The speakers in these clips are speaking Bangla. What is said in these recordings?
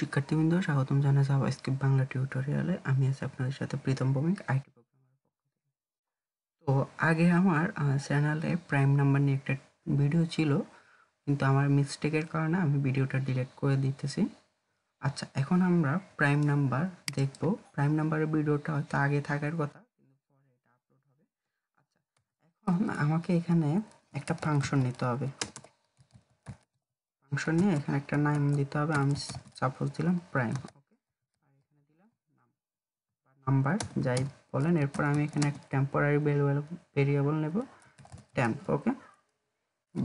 শিক্ষার্থীবৃন্দ স্বাগতম জানা যাওয়া স্কিপ বাংলা টিউটোরিয়ালে আমি আছি আপনাদের সাথে প্রীতম ভৌমিক আইটি তো আগে আমার চ্যানেলে প্রাইম নাম্বার নিয়ে একটা ভিডিও ছিল কিন্তু আমার মিস্টেকের কারণে আমি ভিডিওটা ডিলেট করে দিতেছি আচ্ছা এখন আমরা প্রাইম নাম্বার দেখব প্রাইম নাম্বারের ভিডিওটা হয়তো আগে থাকার কথা কিন্তু পরে এটা আপলোড হবে আচ্ছা এখন আমাকে এখানে একটা ফাংশন নিতে হবে ফাংশন নিয়ে এখানে একটা নাম দিতে হবে আমি সাপোজ দিলাম প্রাইম ওকে নাম্বার যাই বলেন এরপর আমি এখানে একটা টেম্পোরারি ভেরিয়েবল নেব টেম্প ওকে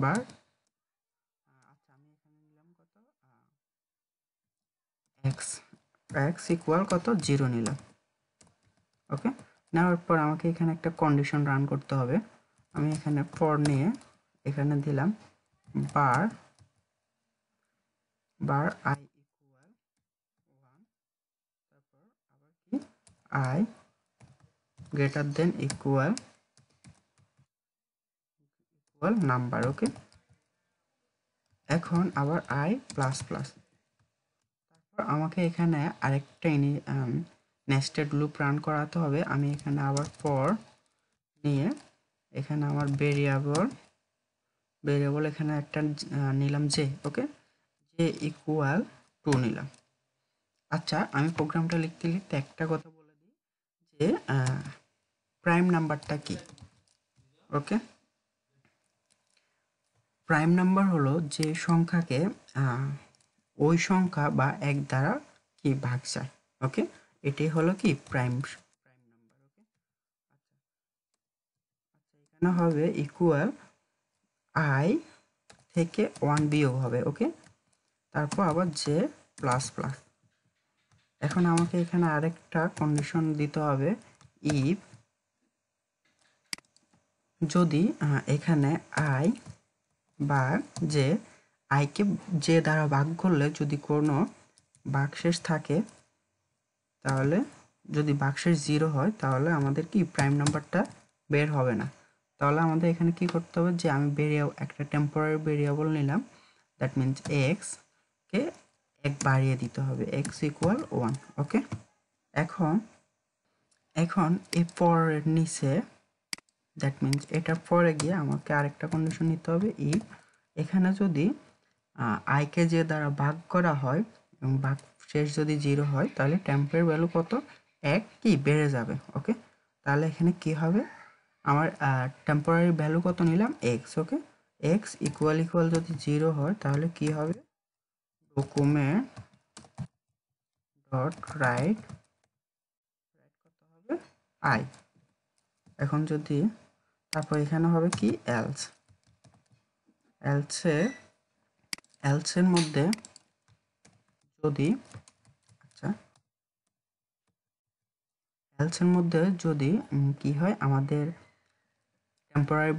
বার আচ্ছা, নিলাম এক্স এক্স ইকুয়াল কত জিরো নিলাম ওকে নেওয়ার পর আমাকে এখানে একটা কন্ডিশন রান করতে হবে আমি এখানে ফর নিয়ে এখানে দিলাম বার বার আই ইকুয়াল ওয়ান তারপর আবার কি I greater than equal equal number okay এখন আবার আই প্লাস প্লাস তারপর আমাকে এখানে আরেকটা নেস্টেড লুপ রান করাতে হবে আমি এখানে আবার পর নিয়ে এখানে আমার ভেরিয়েবল ভেরিয়েবল এখানে একটা নিলাম যে ওকে জে ইকুয়াল টু নিলাম আচ্ছা আমি প্রোগ্রামটা লিখতে লিখতে একটা কথা বলে দিই যে প্রাইম নাম্বারটা কি ওকে প্রাইম নাম্বার হলো যে সংখ্যাকে ওই সংখ্যা বা এক দ্বারা কি ভাগ যায় ওকে এটি হলো কি প্রাইম প্রাইম নাম্বার ওকে আচ্ছা এখানে হবে ইকুয়াল আই থেকে ওয়ান বিও হবে ওকে তারপর আবার জে প্লাস প্লাস এখন আমাকে এখানে আরেকটা কন্ডিশন দিতে হবে ইফ যদি এখানে আই বা যে আইকে যে দ্বারা ভাগ করলে যদি কোনো বাক্সেস থাকে তাহলে যদি বাক্সের জিরো হয় তাহলে আমাদের কি প্রাইম নাম্বারটা বের হবে না তাহলে আমাদের এখানে কি করতে হবে যে আমি বেরিয়া একটা টেম্পোরারি ভেরিয়েবল নিলাম দ্যাট মিনস এক্স এক বাড়িয়ে দিতে হবে এক্স ইকুয়াল ওয়ান ওকে এখন এখন এই পরের নিচে দ্যাট মিনস এটার পরে গিয়ে আমাকে আরেকটা কন্ডিশন নিতে হবে ই e, এখানে যদি আইকে যে দ্বারা ভাগ করা হয় এবং ভাগ শেষ যদি জিরো হয় তাহলে ট্যাম্পের ভ্যালু কত এক কি বেড়ে যাবে ওকে তাহলে এখানে কি হবে আমার টেম্পোরারি ভ্যালু কত নিলাম X okay X equal equal যদি জিরো হয় তাহলে কি হবে ডকুমেন্ট ডট রাইট হবে আই এখন যদি তারপর এখানে হবে কি এলস এলসে এলসের মধ্যে যদি আচ্ছা এলসের মধ্যে যদি কি হয় আমাদের টেম্পোরারি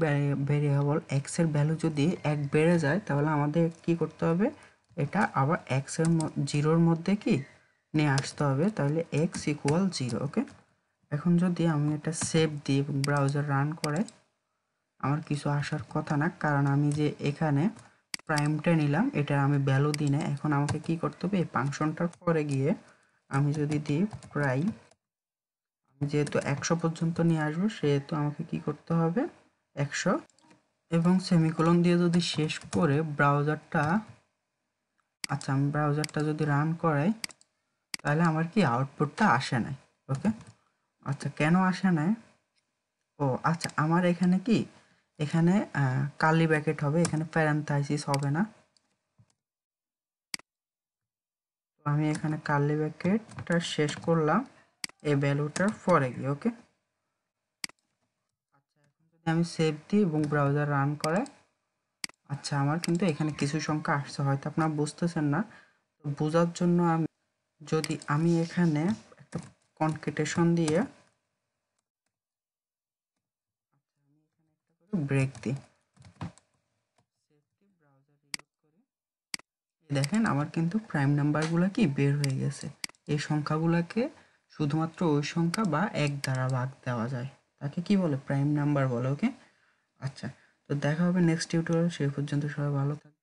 ভেরিয়েবল এক্স এর ভ্যালু যদি এক বেড়ে যায় তাহলে আমাদের কি করতে হবে এটা আবার এক্সের জিরোর মধ্যে কি নিয়ে আসতে হবে তাহলে এক্স ইকুয়াল জিরো ওকে এখন যদি আমি এটা সেভ দিই ব্রাউজার রান করে আমার কিছু আসার কথা না কারণ আমি যে এখানে প্রাইমটা নিলাম এটা আমি ভ্যালু দিই না এখন আমাকে কি করতে হবে এই ফাংশনটার পরে গিয়ে আমি যদি দিই প্রাইম আমি যেহেতু একশো পর্যন্ত নিয়ে আসবো সেহেতু আমাকে কি করতে হবে একশো এবং সেমিকোলন দিয়ে যদি শেষ করে ব্রাউজারটা আচ্ছা আমি ব্রাউজারটা যদি রান করাই তাহলে আমার কি আউটপুটটা আসে নাই ওকে আচ্ছা কেন আসে নাই ও আচ্ছা আমার এখানে কি এখানে কালি ব্যাকেট হবে এখানে প্যারান্থাইসিস হবে না তো আমি এখানে কালি ব্যাকেটটা শেষ করলাম এই ভ্যালুটার পরে গিয়ে ওকে আচ্ছা এখন যদি আমি সেভ দিই এবং ব্রাউজার রান করাই আচ্ছা আমার কিন্তু এখানে কিছু সংখ্যা আসছে হয়তো আপনারা বুঝতেছেন না তো বোঝার জন্য আমি যদি আমি এখানে একটা কনকেটেশন দিয়ে ব্রেক আচ্ছা, দিই দেখেন আমার কিন্তু প্রাইম নাম্বারগুলো কি বের হয়ে গেছে এই সংখ্যাগুলোকে শুধুমাত্র ওই সংখ্যা বা এক দ্বারা ভাগ দেওয়া যায় তাকে কি বলে প্রাইম নাম্বার বলে ওকে আচ্ছা তো দেখা হবে নেক্সট টিউটোরিয়াল সেই পর্যন্ত সবাই ভালো থাকে